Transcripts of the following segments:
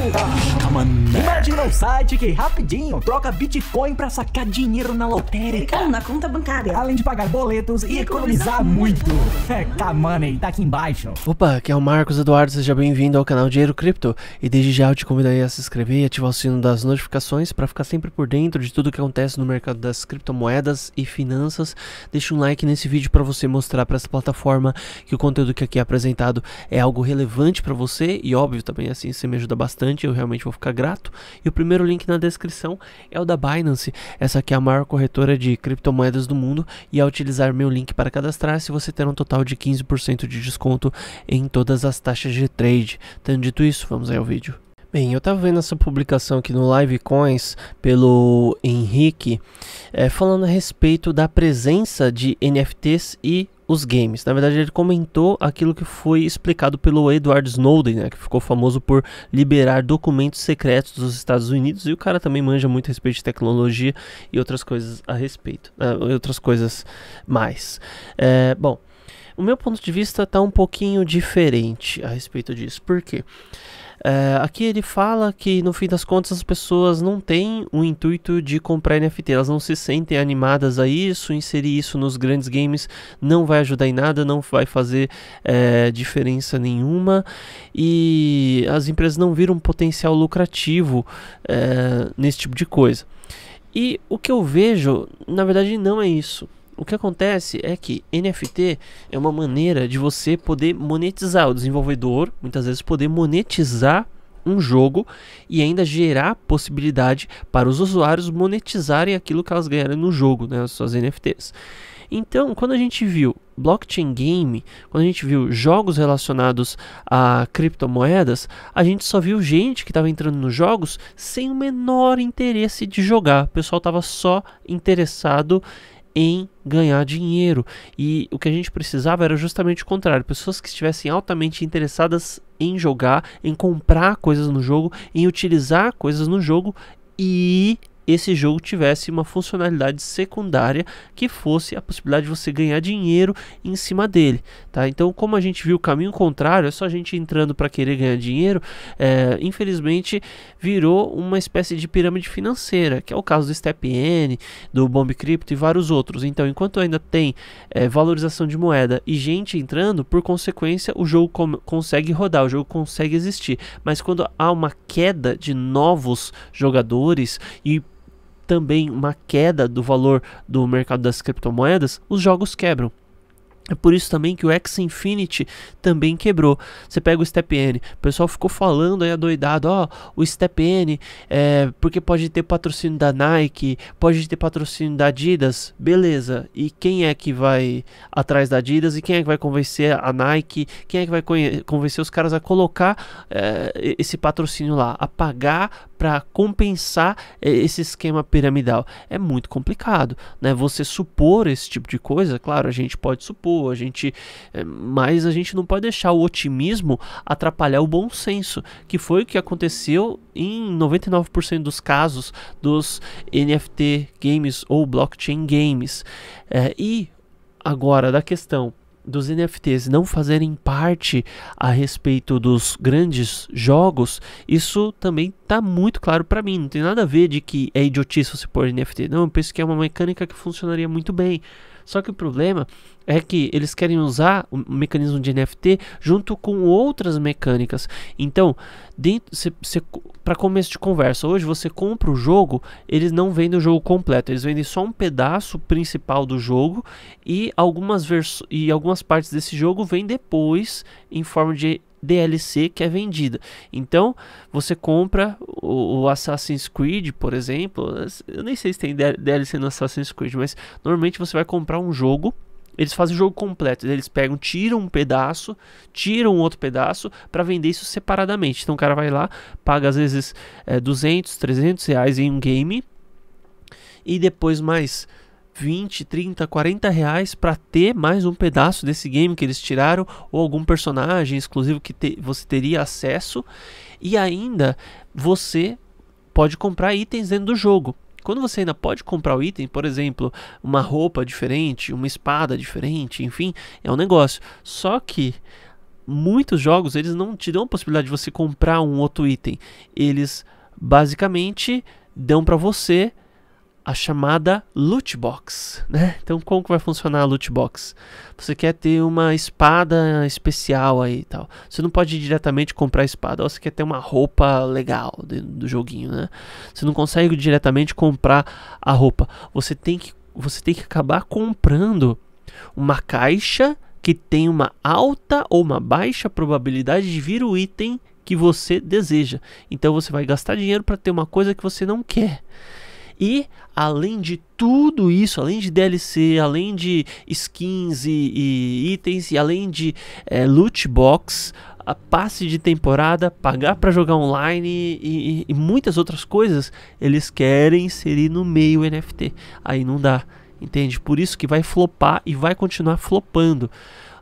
한다. mané. Imagina um site que rapidinho troca Bitcoin pra sacar dinheiro na lotérica. Ou na conta bancária. Além de pagar boletos e, e economizar, economizar muito. muito. É, K-Money, tá aqui embaixo. Opa, aqui é o Marcos Eduardo, seja bem-vindo ao canal Dinheiro Cripto. E desde já eu te convido aí a se inscrever e ativar o sino das notificações pra ficar sempre por dentro de tudo que acontece no mercado das criptomoedas e finanças. Deixa um like nesse vídeo pra você mostrar pra essa plataforma que o conteúdo que aqui é apresentado é algo relevante pra você. E óbvio, também assim, você me ajuda bastante, eu realmente vou ficar ficar grato. E o primeiro link na descrição é o da Binance. Essa aqui é a maior corretora de criptomoedas do mundo. E ao utilizar meu link para cadastrar-se, você terá um total de 15% de desconto em todas as taxas de trade. Tendo dito isso, vamos aí ao vídeo. Bem, eu estava vendo essa publicação aqui no Live Coins pelo Henrique, é, falando a respeito da presença de NFTs e os games. Na verdade, ele comentou aquilo que foi explicado pelo Edward Snowden, né, que ficou famoso por liberar documentos secretos dos Estados Unidos e o cara também manja muito a respeito de tecnologia e outras coisas a respeito, uh, outras coisas mais. É, bom, o meu ponto de vista está um pouquinho diferente a respeito disso. Por quê? É, aqui ele fala que no fim das contas as pessoas não têm o intuito de comprar NFT, elas não se sentem animadas a isso, inserir isso nos grandes games não vai ajudar em nada, não vai fazer é, diferença nenhuma e as empresas não viram um potencial lucrativo é, nesse tipo de coisa. E o que eu vejo, na verdade, não é isso o que acontece é que NFT é uma maneira de você poder monetizar o desenvolvedor, muitas vezes poder monetizar um jogo e ainda gerar possibilidade para os usuários monetizarem aquilo que elas ganharam no jogo, né, as suas NFTs. Então, quando a gente viu blockchain game, quando a gente viu jogos relacionados a criptomoedas, a gente só viu gente que estava entrando nos jogos sem o menor interesse de jogar. O pessoal estava só interessado em ganhar dinheiro. E o que a gente precisava era justamente o contrário: pessoas que estivessem altamente interessadas em jogar, em comprar coisas no jogo, em utilizar coisas no jogo e esse jogo tivesse uma funcionalidade secundária que fosse a possibilidade de você ganhar dinheiro em cima dele, tá? Então, como a gente viu o caminho contrário, é só a gente entrando para querer ganhar dinheiro, é, infelizmente virou uma espécie de pirâmide financeira, que é o caso do StepN, do Bomb Crypto e vários outros. Então, enquanto ainda tem é, valorização de moeda e gente entrando, por consequência, o jogo consegue rodar, o jogo consegue existir. Mas quando há uma queda de novos jogadores e também uma queda do valor do mercado das criptomoedas, os jogos quebram. É por isso também que o X Infinity também quebrou. Você pega o Step N, o pessoal ficou falando aí adoidado, ó, oh, o Step N, é, porque pode ter patrocínio da Nike, pode ter patrocínio da Adidas, beleza. E quem é que vai atrás da Adidas e quem é que vai convencer a Nike, quem é que vai convencer os caras a colocar é, esse patrocínio lá, a pagar para compensar é, esse esquema piramidal? É muito complicado, né? Você supor esse tipo de coisa, claro, a gente pode supor a gente eh, mas a gente não pode deixar o otimismo atrapalhar o bom senso, que foi o que aconteceu em 99% dos casos dos NFT games ou blockchain games. É, e agora da questão dos NFTs não fazerem parte a respeito dos grandes jogos, isso também tá muito claro para mim. Não tem nada a ver de que é idiotice você pôr NFT. Não, eu penso que é uma mecânica que funcionaria muito bem. Só que o problema é que eles querem usar o mecanismo de NFT junto com outras mecânicas. Então, para começo de conversa, hoje você compra o jogo, eles não vendem o jogo completo, eles vendem só um pedaço principal do jogo e algumas e algumas partes desse jogo vêm depois em forma de DLC que é vendida. Então, você compra o, o, Assassin's Creed, por exemplo, eu nem sei se tem DLC no Assassin's Creed, mas normalmente você vai comprar um jogo, eles fazem o jogo completo, eles pegam, tiram um pedaço, tiram outro pedaço para vender isso separadamente. Então o cara vai lá, paga às vezes é, 200, 300 reais em um game e depois mais 20, 30, 40 reais para ter mais um pedaço desse game que eles tiraram ou algum personagem exclusivo que te, você teria acesso e ainda você pode comprar itens dentro do jogo. Quando você ainda pode comprar o item, por exemplo, uma roupa diferente, uma espada diferente, enfim, é um negócio. Só que muitos jogos eles não te dão a possibilidade de você comprar um outro item. Eles basicamente dão para você a chamada loot box, né? Então como que vai funcionar a loot box? Você quer ter uma espada especial aí e tal. Você não pode diretamente comprar a espada, ou você quer ter uma roupa legal do, do joguinho, né? Você não consegue diretamente comprar a roupa. Você tem que você tem que acabar comprando uma caixa que tem uma alta ou uma baixa probabilidade de vir o item que você deseja. Então você vai gastar dinheiro para ter uma coisa que você não quer. E além de tudo isso, além de DLC, além de skins e, e itens, e além de é, loot box, a passe de temporada, pagar para jogar online e, e, e, muitas outras coisas, eles querem inserir no meio NFT. Aí não dá, entende? Por isso que vai flopar e vai continuar flopando.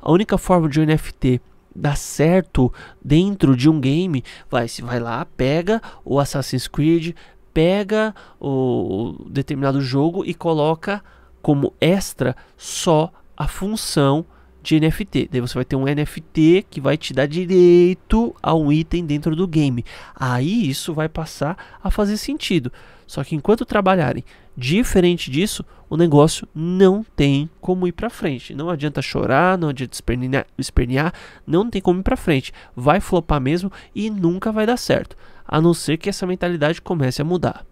A única forma de um NFT dar certo dentro de um game vai se vai lá pega o Assassin's Creed pega o, o determinado jogo e coloca como extra só a função de NFT. Daí você vai ter um NFT que vai te dar direito a um item dentro do game. Aí isso vai passar a fazer sentido. Só que enquanto trabalharem diferente disso, o negócio não tem como ir para frente. Não adianta chorar, não adianta espernear, espernear, não tem como ir para frente. Vai flopar mesmo e nunca vai dar certo. A não ser que essa mentalidade comece a mudar.